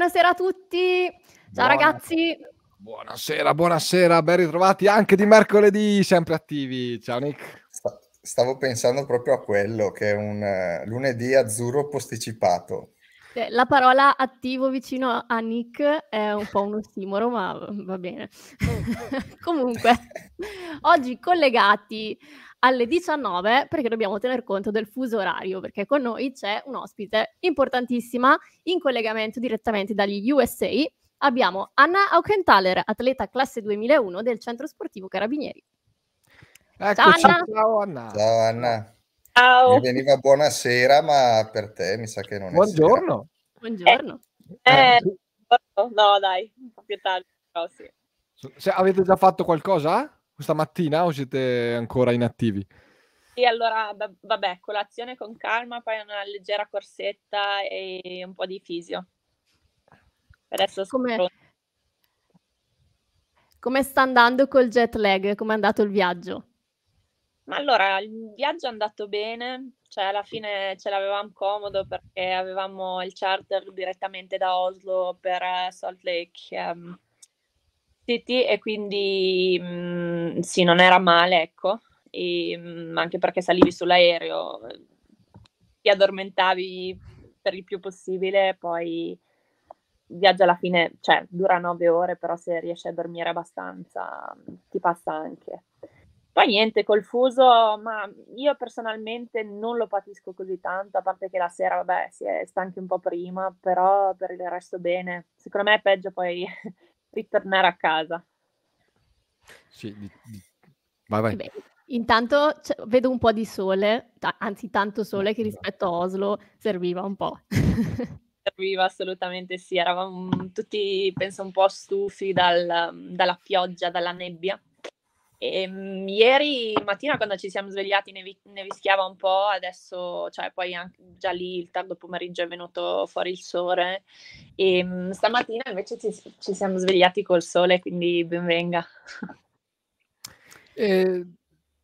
buonasera a tutti. Ciao Buona. ragazzi. Buonasera, buonasera, ben ritrovati anche di mercoledì, sempre attivi. Ciao Nick. Stavo pensando proprio a quello, che è un uh, lunedì azzurro posticipato. Eh, la parola attivo vicino a Nick è un po' uno stimolo, ma va bene. Comunque, oggi collegati alle 19 perché dobbiamo tener conto del fuso orario perché con noi c'è un ospite importantissima in collegamento direttamente dagli USA. Abbiamo Anna Aukenthaler, atleta classe 2001 del Centro Sportivo Carabinieri. Eccoci, ciao Anna. Ciao Anna. Ciao Anna. Ciao. Mi veniva buonasera, ma per te mi sa che non Buongiorno. è Buongiorno. Buongiorno. Eh, eh. eh no, dai, più tardi. Però sì. Se avete già fatto qualcosa? questa mattina o siete ancora inattivi? Sì, allora, b- vabbè, colazione con calma, poi una leggera corsetta e un po' di fisio. Adesso come, come sta andando col jet lag? Come è andato il viaggio? Ma allora, il viaggio è andato bene, cioè alla fine ce l'avevamo comodo perché avevamo il charter direttamente da Oslo per eh, Salt Lake. Um, vestiti e quindi mh, mhmm, sì, non era male, ecco, e, mh, mhmm, anche perché salivi sull'aereo, ti addormentavi per il più possibile, poi il viaggio alla fine, cioè dura nove ore, però se riesci a dormire abbastanza ti passa anche. Poi niente, col fuso, ma io personalmente non lo patisco così tanto, a parte che la sera, vabbè, si è stanchi un po' prima, però per il resto bene. Secondo me è peggio poi ritornare a casa. Sì, di, di... vai vai. Beh, intanto c- cioè, vedo un po' di sole, t- anzi tanto sole che rispetto a Oslo serviva un po'. serviva assolutamente sì, eravamo tutti penso un po' stufi dal, dalla pioggia, dalla nebbia e, ehm, mh, ieri mattina quando ci siamo svegliati nevi- nevischiava un po', adesso, cioè poi anche, già lì il tardo pomeriggio è venuto fuori il sole e ehm, mh, stamattina invece ci, ci, siamo svegliati col sole, quindi benvenga. Eh,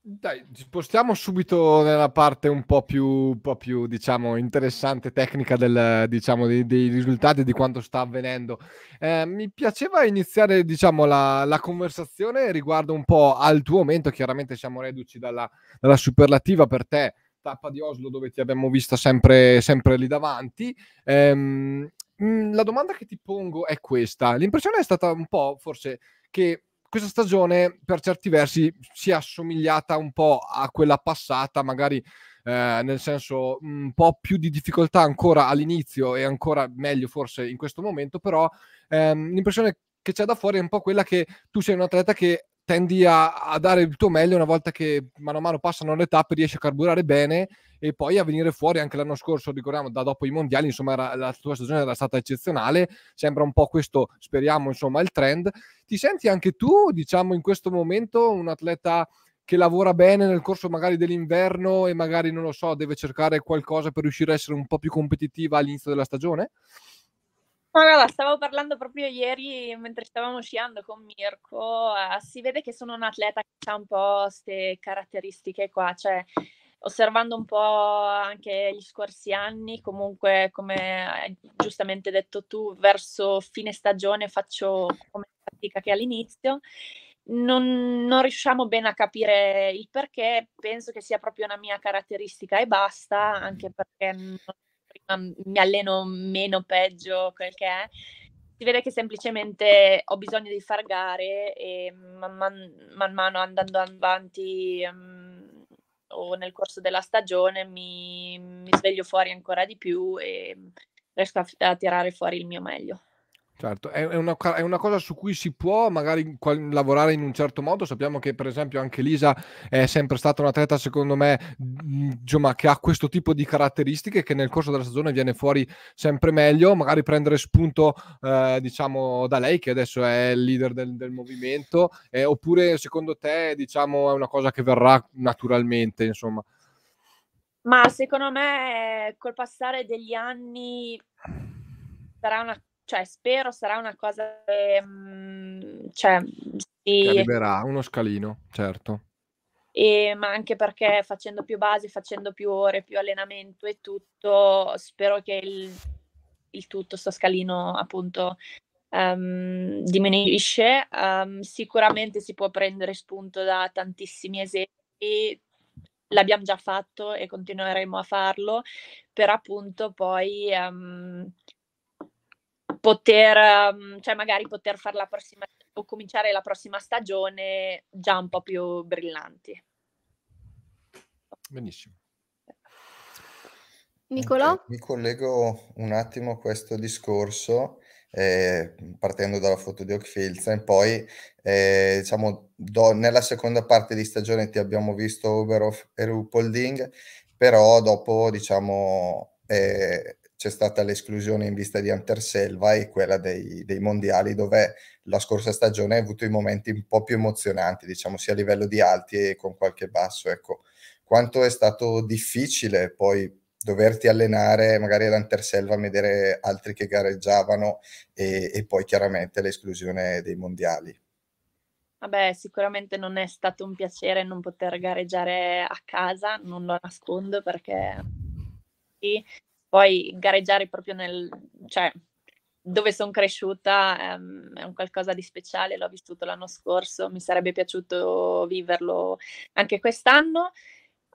dai, ci spostiamo subito nella parte un po' più, un po più diciamo, interessante, tecnica del, diciamo, dei, dei, risultati di quanto sta avvenendo. Eh, mi piaceva iniziare diciamo, la, la, conversazione riguardo un po' al tuo momento, chiaramente siamo reduci dalla, dalla superlativa per te, tappa di Oslo dove ti abbiamo vista sempre, sempre lì davanti. Eh, la domanda che ti pongo è questa, l'impressione è stata un po' forse che questa stagione per certi versi si è assomigliata un po' a quella passata, magari eh, nel senso un po' più di difficoltà ancora all'inizio e ancora meglio forse in questo momento, però ehm, l'impressione che c'è da fuori è un po' quella che tu sei un atleta che tendi a, a, dare il tuo meglio una volta che mano a mano passano le tappe, riesci a carburare bene e poi a venire fuori anche l'anno scorso, ricordiamo, da dopo i mondiali, insomma era, la tua stagione era stata eccezionale, sembra un po' questo, speriamo, insomma, il trend. Ti senti anche tu, diciamo, in questo momento un atleta che lavora bene nel corso magari dell'inverno e magari, non lo so, deve cercare qualcosa per riuscire a essere un po' più competitiva all'inizio della stagione? Ma guarda, stavo parlando proprio ieri mentre stavamo sciando con Mirko, eh, si vede che sono un atleta che ha un po' queste caratteristiche qua, cioè osservando un po' anche gli scorsi anni, comunque come hai giustamente detto tu, verso fine stagione faccio come fatica che all'inizio, non, non, riusciamo bene a capire il perché, penso che sia proprio una mia caratteristica e basta, anche perché non mi alleno meno, peggio, quel che è. Si vede che semplicemente ho bisogno di far gare e man, man, man mano andando avanti um, o nel corso della stagione mi, mi sveglio fuori ancora di più e mm, riesco a, a tirare fuori il mio meglio. Certo, è una, è una, cosa su cui si può magari lavorare in un certo modo. Sappiamo che, per esempio, anche Lisa è sempre stata un atleta, secondo me, insomma, che ha questo tipo di caratteristiche che nel corso della stagione viene fuori sempre meglio. Magari prendere spunto, eh, diciamo, da lei, che adesso è il leader del, del movimento, eh, oppure secondo te, diciamo, è una cosa che verrà naturalmente, insomma. Ma secondo me, eh, col passare degli anni sarà una cioè spero sarà una cosa che, mhmm, cioè, sì. arriverà uno scalino, certo. E, ma anche perché facendo più basi, facendo più ore, più allenamento e tutto, spero che il, il tutto, sto scalino appunto um, diminuisce. Um, sicuramente si può prendere spunto da tantissimi esempi, l'abbiamo già fatto e continueremo a farlo, per appunto poi... Um, poter, ehm, cioè magari poter fare la prossima o cominciare la prossima stagione già un po' più brillanti. Benissimo. Nicolò? Okay, mi collego un attimo a questo discorso, eh, partendo dalla foto di Hockfilzen, poi eh, diciamo, do, nella seconda parte di stagione ti abbiamo visto Oberhof e Rupolding, però dopo diciamo, eh, c'è stata l'esclusione in vista di Hunter Selva e quella dei, dei, mondiali dove la scorsa stagione ha avuto i momenti un po' più emozionanti, diciamo sia a livello di alti e con qualche basso. Ecco, quanto è stato difficile poi doverti allenare magari ad Anterselva a vedere altri che gareggiavano e, e poi chiaramente l'esclusione dei mondiali. Vabbè, sicuramente non è stato un piacere non poter gareggiare a casa, non lo nascondo perché poi gareggiare proprio nel, cioè, dove sono cresciuta um, è un qualcosa di speciale, l'ho vissuto l'anno scorso, mi sarebbe piaciuto viverlo anche quest'anno.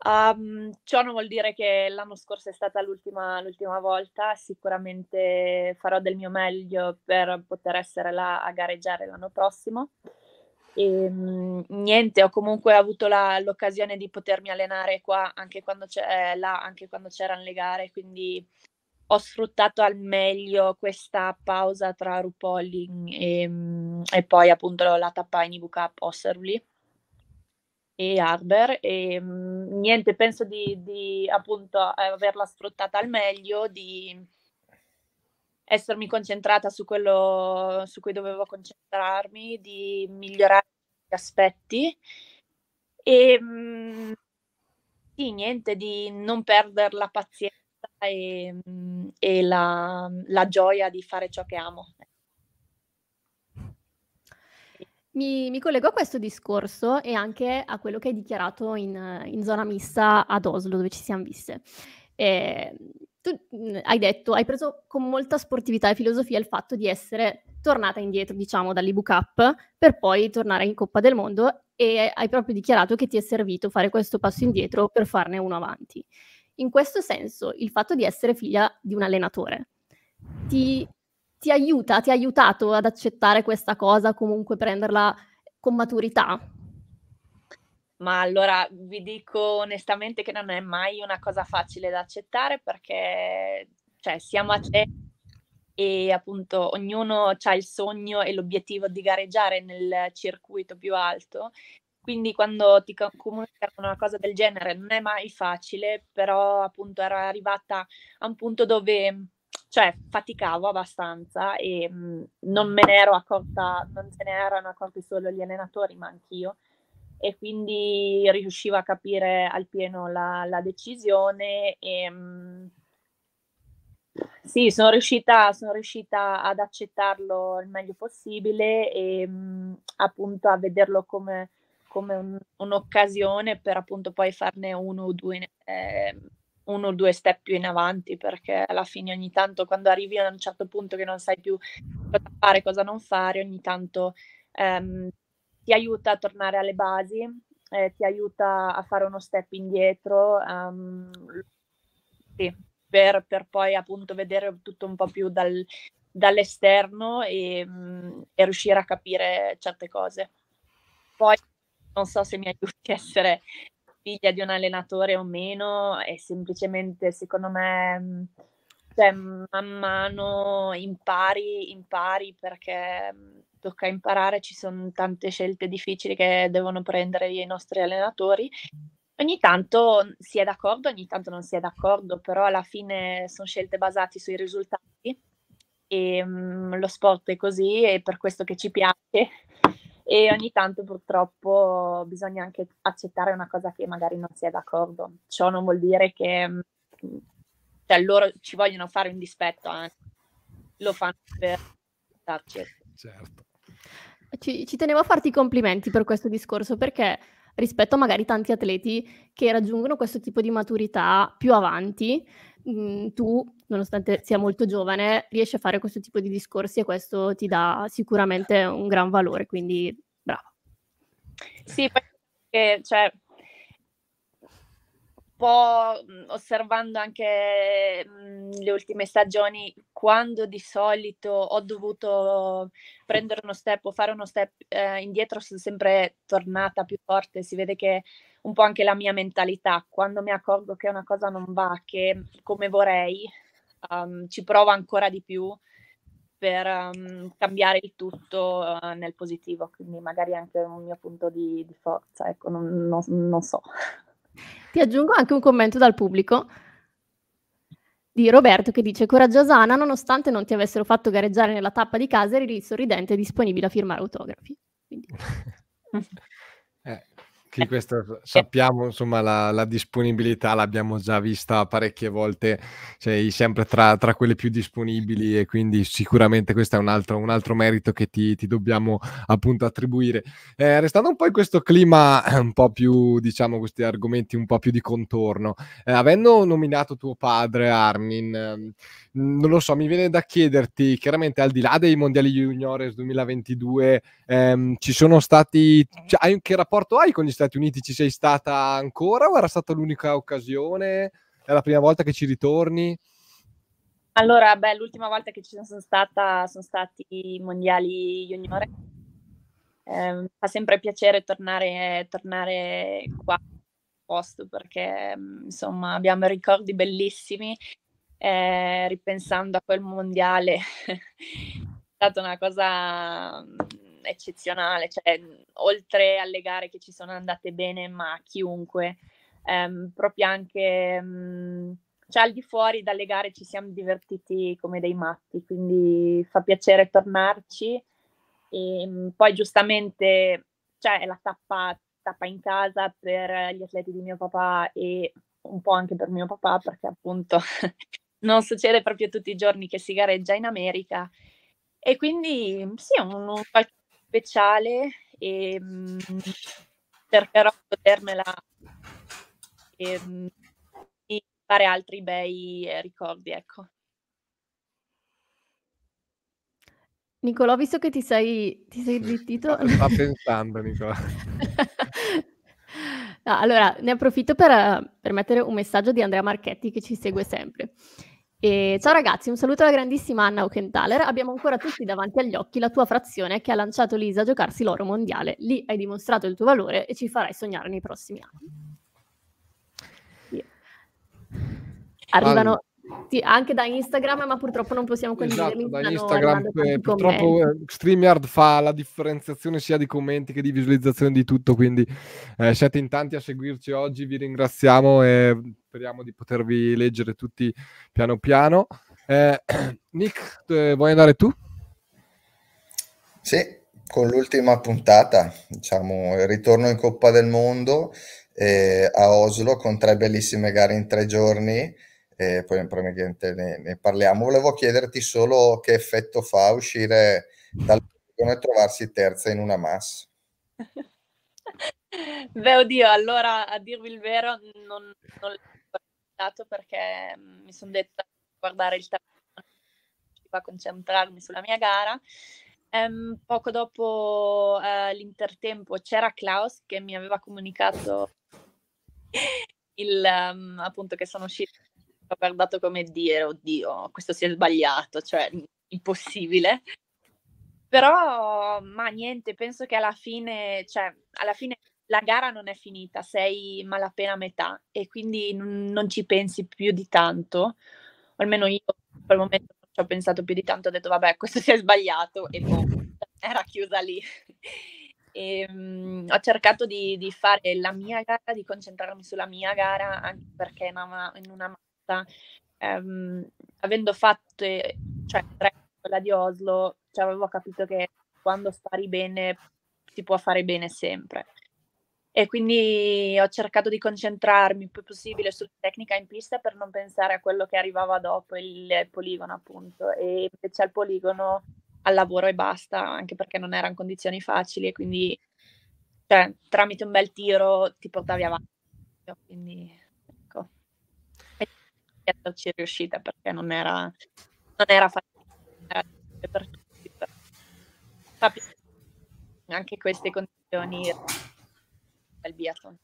Um, ciò non vuol dire che l'anno scorso è stata l'ultima, l'ultima, volta, sicuramente farò del mio meglio per poter essere là a gareggiare l'anno prossimo. E, ehm, mh, niente, ho comunque avuto la, l'occasione di potermi allenare qua anche quando, eh, là, anche quando c'erano le gare, quindi ho sfruttato al meglio questa pausa tra RuPolling e, ehm, mh, e poi appunto la tappa in IVK Osserly e Harber e ehm, mh, niente, penso di, di appunto averla sfruttata al meglio, di essermi concentrata su quello su cui dovevo concentrarmi, di migliorare gli aspetti e ehm, sì, niente, di non perdere la pazienza e, e la, la gioia di fare ciò che amo. Mi, mi, collego a questo discorso e anche a quello che hai dichiarato in, in zona mista ad Oslo, dove ci siamo viste. E, ehm, tu mm, hai detto, hai preso con molta sportività e filosofia il fatto di essere tornata indietro, diciamo, dall'ebook up per poi tornare in Coppa del Mondo e hai proprio dichiarato che ti è servito fare questo passo indietro per farne uno avanti. In questo senso, il fatto di essere figlia di un allenatore ti, ti aiuta, ti ha aiutato ad accettare questa cosa, comunque prenderla con maturità? ma allora vi dico onestamente che non è mai una cosa facile da accettare perché cioè, siamo a te e appunto ognuno ha il sogno e l'obiettivo di gareggiare nel circuito più alto. Quindi quando ti comunicano una cosa del genere non è mai facile, però appunto ero arrivata a un punto dove cioè faticavo abbastanza e mh, mm, non me ne ero accorta, non se ne erano accorti solo gli allenatori, ma anch'io e quindi riusciva a capire al pieno la, la decisione e ehm, sì, sono riuscita, sono riuscita, ad accettarlo il meglio possibile e ehm, appunto a vederlo come, come un, un'occasione per appunto poi farne uno o due eh, uno o due step più in avanti perché alla fine ogni tanto quando arrivi a un certo punto che non sai più cosa fare, cosa non fare, ogni tanto ehm, ti aiuta a tornare alle basi, eh, ti aiuta a fare uno step indietro, um, sì, per, per, poi appunto vedere tutto un po' più dal, dall'esterno e, mh, mm, e riuscire a capire certe cose. Poi non so se mi aiuti a essere figlia di un allenatore o meno, è semplicemente secondo me mm, cioè, man mano impari, impari perché mhmm, tocca imparare, ci sono tante scelte difficili che devono prendere i nostri allenatori. Ogni tanto si è d'accordo, ogni tanto non si è d'accordo, però alla fine sono scelte basate sui risultati e um, lo sport è così è per questo che ci piace e ogni tanto purtroppo bisogna anche accettare una cosa che magari non si è d'accordo. Ciò non vuol dire che mhmm, cioè loro ci vogliono fare un dispetto, anzi. Eh. lo fanno per darci. Certo. Ci, ci tenevo a farti i complimenti per questo discorso perché rispetto a magari tanti atleti che raggiungono questo tipo di maturità più avanti, mh, mm, tu, nonostante sia molto giovane, riesci a fare questo tipo di discorsi e questo ti dà sicuramente un gran valore, quindi bravo. Sì, perché cioè, po' mhmm, osservando anche mh, mhmm, le ultime stagioni, quando di solito ho dovuto prendere uno step o fare uno step eh, indietro, sono sempre tornata più forte. Si vede che un po' anche la mia mentalità, quando mi accorgo che una cosa non va, che mhmm, come vorrei, um, ci provo ancora di più per um, cambiare il tutto uh, nel positivo, quindi magari anche un mio punto di, di forza, ecco, non, non, non so. Ti aggiungo anche un commento dal pubblico di Roberto che dice coraggiosa Anna nonostante non ti avessero fatto gareggiare nella tappa di casa eri lì sorridente e disponibile a firmare autografi. Quindi... Sì, questo sappiamo, insomma, la, la, disponibilità l'abbiamo già vista parecchie volte, sei cioè, sempre tra, tra, quelle più disponibili e quindi sicuramente questo è un altro, un altro merito che ti, ti, dobbiamo appunto attribuire. Eh, restando un po' in questo clima, eh, un po' più, diciamo, questi argomenti un po' più di contorno, eh, avendo nominato tuo padre Armin, ehm, non lo so, mi viene da chiederti, chiaramente al di là dei mondiali juniores 2022, ehm, ci sono stati, cioè, hai, che rapporto hai con gli Stati Stati Uniti ci sei stata ancora o era stata l'unica occasione? È la prima volta che ci ritorni? Allora, beh, l'ultima volta che ci sono stata sono stati i mondiali junior. Eh, fa sempre piacere tornare, tornare qua posto perché mm, insomma abbiamo ricordi bellissimi. Eh, ripensando a quel mondiale è stata una cosa mm, eccezionale, cioè, ehm, oltre alle gare che ci sono andate bene, ma chiunque, ehm, proprio anche mh, mm, cioè, al di fuori dalle gare ci siamo divertiti come dei matti, quindi fa piacere tornarci. E, ehm, poi giustamente cioè, è la tappa, tappa in casa per gli atleti di mio papà e un po' anche per mio papà, perché appunto non succede proprio tutti i giorni che si gareggia in America. E quindi sì, un, un, speciale e ehm, mh, cercherò di potermela e, ehm, di fare altri bei eh, ricordi, ecco. Nicolò, visto che ti sei, ti sei zittito... Sta pensando, Nicolò. no, allora, ne approfitto per, eh, per mettere un messaggio di Andrea Marchetti che ci segue sempre. E ciao ragazzi, un saluto alla grandissima Anna Ockhenthaler. Abbiamo ancora tutti davanti agli occhi la tua frazione che ha lanciato Lisa a giocarsi l'oro mondiale. Lì hai dimostrato il tuo valore e ci farai sognare nei prossimi anni. Arrivano... Sì, anche da Instagram, ma purtroppo non possiamo esatto, condividerli. Esatto, da Instagram, eh, purtroppo commenti. Eh, StreamYard fa la differenziazione sia di commenti che di visualizzazione di tutto, quindi eh, siete in tanti a seguirci oggi, vi ringraziamo e speriamo di potervi leggere tutti piano piano. Eh, Nick, vuoi andare tu? Sì, con l'ultima puntata, diciamo, il ritorno in Coppa del Mondo eh, a Oslo con tre bellissime gare in tre giorni eh, poi probabilmente ne, ne, parliamo. Volevo chiederti solo che effetto fa uscire dall'ottagono e trovarsi terza in una massa. Beh, oddio, allora a dirvi il vero non, non l'ho guardato perché mm, mi sono detta di guardare il tabellone, a concentrarmi sulla mia gara. Um, poco dopo uh, l'intertempo c'era Klaus che mi aveva comunicato il, um, appunto che sono uscita ho guardato come dire, oddio, questo si è sbagliato, cioè impossibile. Però, ma niente, penso che alla fine, cioè, alla fine la gara non è finita, sei malapena a metà e quindi n- non ci pensi più di tanto, almeno io in quel momento non ci ho pensato più di tanto, ho detto vabbè, questo si è sbagliato e boh, era chiusa lì. E, um, ho cercato di, di, fare la mia gara, di concentrarmi sulla mia gara, anche perché in una, in una esperienza, ehm, avendo fatto, eh, cioè quella di Oslo, cioè, avevo capito che quando spari bene si può fare bene sempre. E quindi ho cercato di concentrarmi il più possibile sulla tecnica in pista per non pensare a quello che arrivava dopo il poligono, appunto. E invece al poligono al lavoro e basta, anche perché non erano condizioni facili e quindi cioè, tramite un bel tiro ti portavi avanti. Quindi esserci riuscita perché non era, non era facile per tutti. anche queste condizioni del biathlon.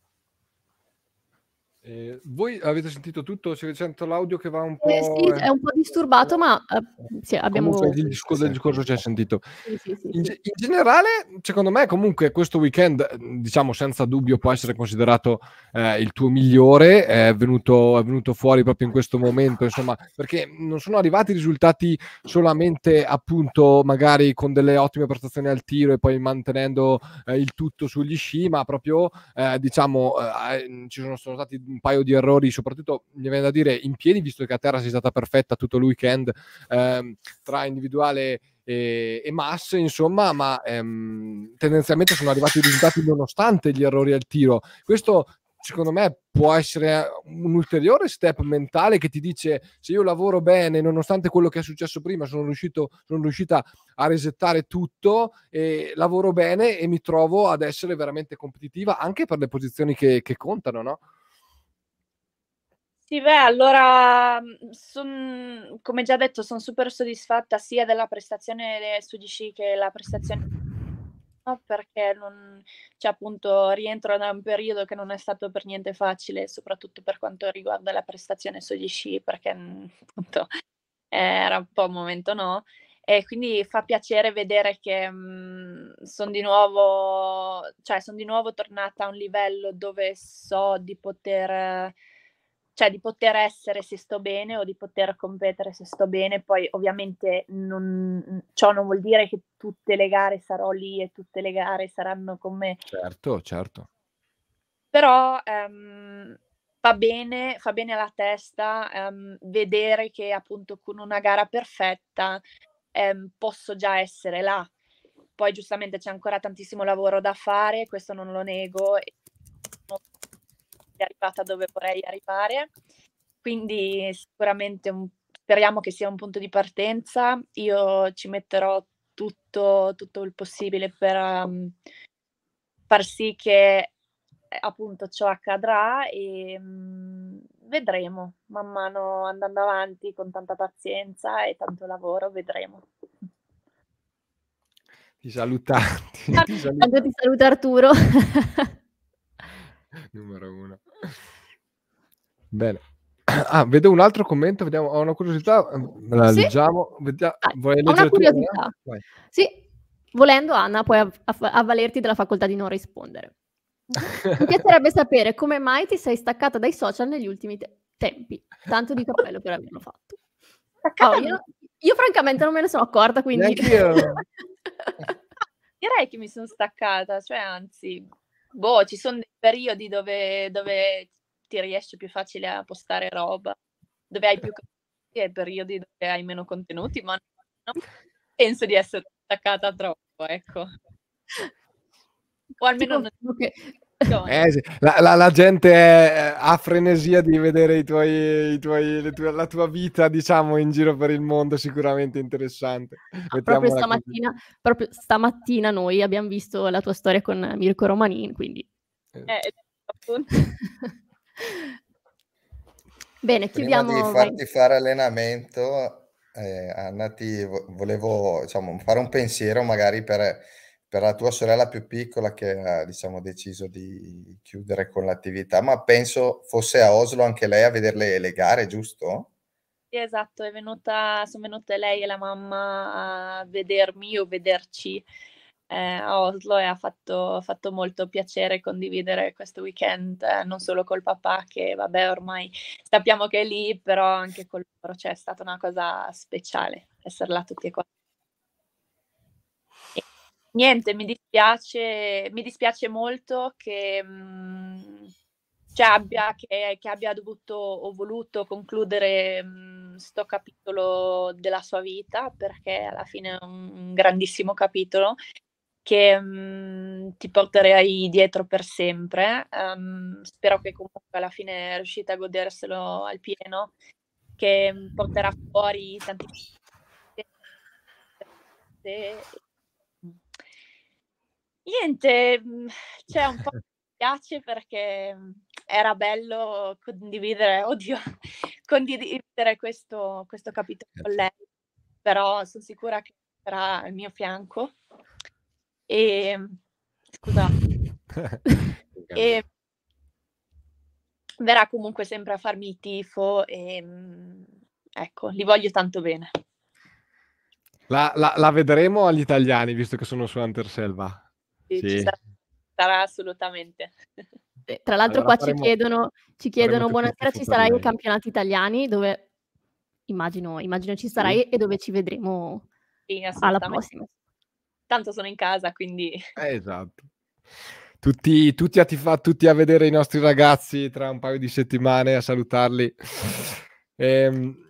Eh, voi avete sentito tutto? Si sente l'audio che va un eh, po'... Eh, sì, è un po' disturbato, ma eh, sì, abbiamo... Comunque, il discorso, il discorso ci è sentito. Sì, in, in, generale, secondo me, comunque, questo weekend, eh, diciamo, senza dubbio può essere considerato il tuo migliore, è venuto, è venuto, fuori proprio in questo momento, insomma, perché non sono arrivati risultati solamente, appunto, magari con delle ottime prestazioni al tiro e poi mantenendo il tutto sugli sci, ma proprio, diciamo, ehm, ci sono, sono stati un paio di errori, soprattutto mi viene da dire in piedi, visto che a terra si è stata perfetta tutto il weekend ehm, tra individuale e, e masse, insomma, ma ehm, tendenzialmente sono arrivati i risultati nonostante gli errori al tiro. Questo secondo me può essere un ulteriore step mentale che ti dice se io lavoro bene nonostante quello che è successo prima sono, riuscito, sono riuscita a resettare tutto e lavoro bene e mi trovo ad essere veramente competitiva anche per le posizioni che, che contano no? Sì, beh, allora, mhmm, son, come già detto, sono super soddisfatta sia della prestazione su GC che la prestazione perché non, cioè, appunto, rientro da un periodo che non è stato per niente facile, soprattutto per quanto riguarda la prestazione sugli sci perché mhmm, appunto era un po' un momento no. E quindi fa piacere vedere che mhmm, sono di nuovo, cioè sono di nuovo tornata a un livello dove so di poter cioè di poter essere se sto bene o di poter competere se sto bene, poi ovviamente non, ciò non vuol dire che tutte le gare sarò lì e tutte le gare saranno con me. Certo, certo. Però um, fa, bene, fa bene alla testa um, vedere che appunto con una gara perfetta um, posso già essere là. Poi giustamente c'è ancora tantissimo lavoro da fare, questo non lo nego, arrivata dove vorrei arrivare. Quindi sicuramente un, speriamo che sia un punto di partenza. Io ci metterò tutto, tutto il possibile per um, far sì che eh, appunto ciò accadrà e um, vedremo man mano andando avanti con tanta pazienza e tanto lavoro, vedremo. Ti salutanti. Ti saluta. Ti saluta Arturo. Numero uno. Bene. Ah, vedo un altro commento, vediamo, ho una curiosità, la sì? leggiamo. Vediamo, ah, vuoi ho una eh? curiosità. Sì, volendo Anna puoi av- avvalerti della facoltà di non rispondere. Mi piacerebbe sapere come mai ti sei staccata dai social negli ultimi te- tempi, tanto di cappello per averlo fatto. Oh, io, io, francamente non me ne sono accorta, quindi... Direi che mi sono staccata, cioè anzi, Boh, ci sono dei periodi dove, dove ti riesce più facile a postare roba, dove hai più contenuti e periodi dove hai meno contenuti, ma non penso di essere attaccata troppo, ecco. O almeno... Non... Che eh, sì. la, la, la, gente è, eh, ha frenesia di vedere i tuoi, i tuoi, tue, la tua vita, diciamo, in giro per il mondo, sicuramente interessante. Ah, proprio, stamattina, proprio, stamattina, noi abbiamo visto la tua storia con Mirko Romanin, quindi... Eh. eh Bene, chiudiamo... Prima di farti fare allenamento, eh, Anna, ti volevo diciamo, fare un pensiero magari per per la tua sorella più piccola che ha diciamo, deciso di chiudere con l'attività, ma penso fosse a Oslo anche lei a vederle le gare, giusto? Sì, esatto, è venuta, sono venute lei e la mamma a vedermi o vederci eh, a Oslo e ha fatto, fatto, molto piacere condividere questo weekend, eh, non solo col papà che vabbè ormai sappiamo che è lì, però anche con loro cioè, è stata una cosa speciale esserla tutti e quattro niente, mi dispiace, mi dispiace molto che, mh, mm, cioè abbia, che, che, abbia dovuto o voluto concludere questo mm, capitolo della sua vita, perché alla fine è un, un grandissimo capitolo che mh, mm, ti porterei dietro per sempre. Um, spero che comunque alla fine riuscite a goderselo al pieno, che porterà fuori tanti... cose Niente, mm, c'è cioè, un po' mi piace perché mm, era bello condividere, oddio, condividere questo, questo capitolo eh, con lei, però sono sicura che sarà al mio fianco. E ehm, scusa. e ehm, verrà comunque sempre a farmi il tifo e mm, ecco, li voglio tanto bene. La, la, la vedremo agli italiani, visto che sono su Anterselva sì. ci sarà, sarà assolutamente. Eh, tra l'altro allora qua faremo, ci chiedono, ci chiedono buonasera, ci sarai ai campionati italiani dove immagino, immagino ci sarai sì. e dove ci vedremo sì, alla prossima. Tanto sono in casa, quindi... Eh, esatto. Tutti, tutti, a tifa, tutti a vedere i nostri ragazzi tra un paio di settimane, a salutarli. ehm,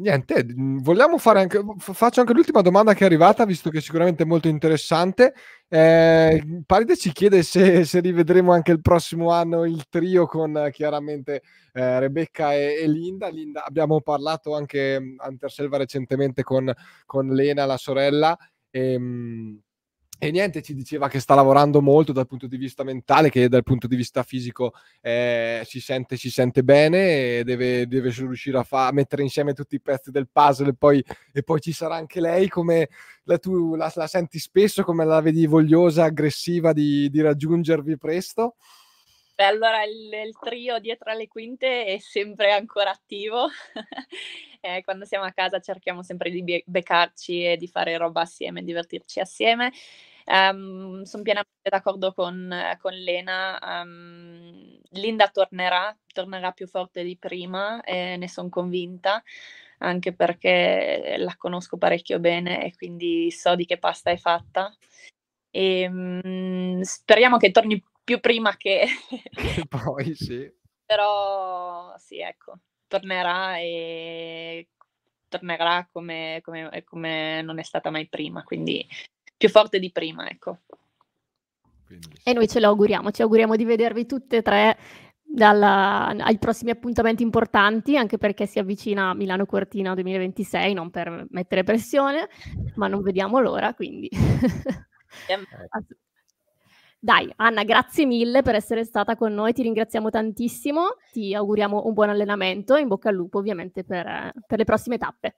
niente, mm, vogliamo fare anche, faccio anche l'ultima domanda che è arrivata, visto che sicuramente molto interessante. Eh, Paride ci chiede se, se, rivedremo anche il prossimo anno il trio con eh, chiaramente eh, Rebecca e, e Linda. Linda. Abbiamo parlato anche mm, a Interselva recentemente con, con Lena, la sorella. E, mm, e niente, ci diceva che sta lavorando molto dal punto di vista mentale, che dal punto di vista fisico eh, si, sente, si, sente, bene e deve, deve riuscire a, fa- mettere insieme tutti i pezzi del puzzle e poi, e poi ci sarà anche lei come la, tu la, la, senti spesso, come la vedi vogliosa, aggressiva di, di raggiungervi presto. Beh, allora il, il, trio dietro alle quinte è sempre ancora attivo. eh, quando siamo a casa cerchiamo sempre di be- beccarci e di fare roba assieme, divertirci assieme. Um, ehm, sono pienamente d'accordo con, con Lena. Um, Linda tornerà, tornerà più forte di prima, e ne sono convinta, anche perché la conosco parecchio bene e quindi so di che pasta è fatta. E, um, speriamo che torni più prima che... Poi sì. Però sì, ecco, tornerà e tornerà come, come, come non è stata mai prima, quindi più forte di prima, ecco. Quindi. E noi ce lo auguriamo, ci auguriamo di vedervi tutte e tre dalla, ai prossimi appuntamenti importanti, anche perché si avvicina Milano Cortina 2026, non per mettere pressione, ma non vediamo l'ora, quindi... Dai, Anna, grazie mille per essere stata con noi, ti ringraziamo tantissimo, ti auguriamo un buon allenamento e in bocca al lupo ovviamente per, per le prossime tappe.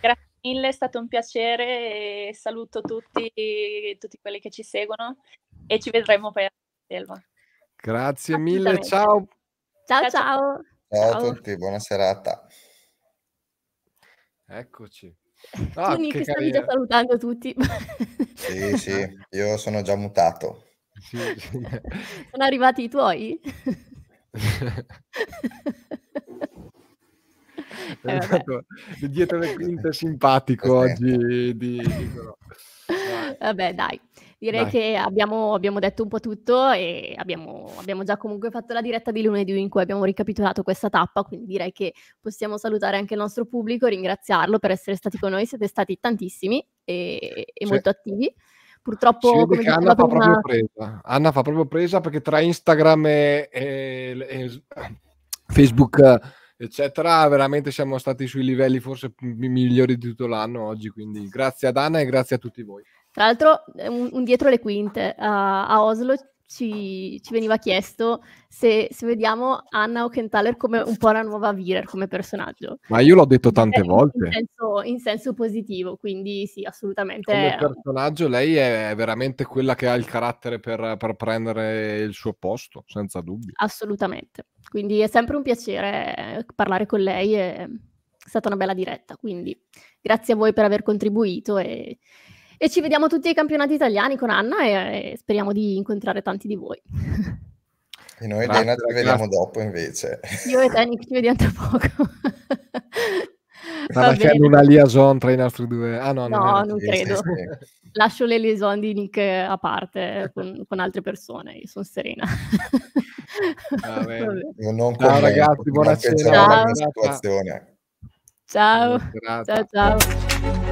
Grazie mille, è stato un piacere e saluto tutti, tutti quelli che ci seguono e ci vedremo poi a Selva. Grazie mille, ciao. Ciao ciao. Ciao, a tutti, buona serata. Eccoci. Ah, tu Nick stavi già salutando tutti. sì, sì, io sono già mutato sì, sì. Sono arrivati i tuoi? È eh, eh esatto, dietro le quinte simpatico oggi di Nicolò. Vabbè, dai, direi dai. che abbiamo, abbiamo, detto un po' tutto e abbiamo, abbiamo, già comunque fatto la diretta di lunedì in cui abbiamo ricapitolato questa tappa, quindi direi che possiamo salutare anche il nostro pubblico, ringraziarlo per essere stati con noi, siete stati tantissimi e, e molto attivi purtroppo come Anna fa prima... proprio presa Anna fa proprio presa perché tra Instagram e, e, e, Facebook eccetera veramente siamo stati sui livelli forse migliori di tutto l'anno oggi quindi grazie ad Anna e grazie a tutti voi tra l'altro un, un dietro le quinte a, a Oslo ci, ci veniva chiesto se, se, vediamo Anna o come un po' la nuova Virer come personaggio. Ma io l'ho detto tante eh, volte. In senso, in senso, positivo, quindi sì, assolutamente. Come personaggio lei è veramente quella che ha il carattere per, per prendere il suo posto, senza dubbio. Assolutamente. Quindi è sempre un piacere parlare con lei. È stata una bella diretta, quindi grazie a voi per aver contribuito e e ci vediamo tutti ai campionati italiani con Anna e, e speriamo di incontrare tanti di voi. E noi Elena ci vediamo dopo invece. Io e Tenic ci vediamo tra poco. Stava facendo una liaison tra i nostri due. Ah, no, no, non, non credo. Lascio le liaison di Nick a parte con, con altre persone, io sono serena. Ah, io non ciao commento, ragazzi, buonasera. Ciao. Ciao. ciao. ciao, ciao.